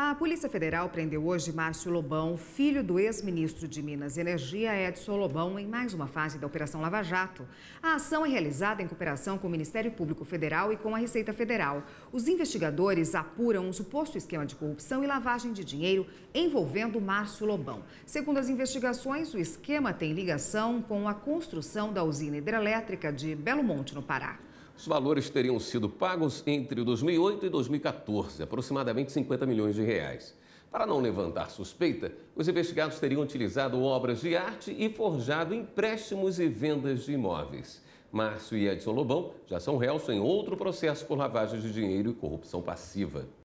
A Polícia Federal prendeu hoje Márcio Lobão, filho do ex-ministro de Minas e Energia Edson Lobão, em mais uma fase da Operação Lava Jato. A ação é realizada em cooperação com o Ministério Público Federal e com a Receita Federal. Os investigadores apuram um suposto esquema de corrupção e lavagem de dinheiro envolvendo Márcio Lobão. Segundo as investigações, o esquema tem ligação com a construção da usina hidrelétrica de Belo Monte, no Pará. Os valores teriam sido pagos entre 2008 e 2014, aproximadamente 50 milhões de reais. Para não levantar suspeita, os investigados teriam utilizado obras de arte e forjado empréstimos e vendas de imóveis. Márcio e Edson Lobão já são réus em outro processo por lavagem de dinheiro e corrupção passiva.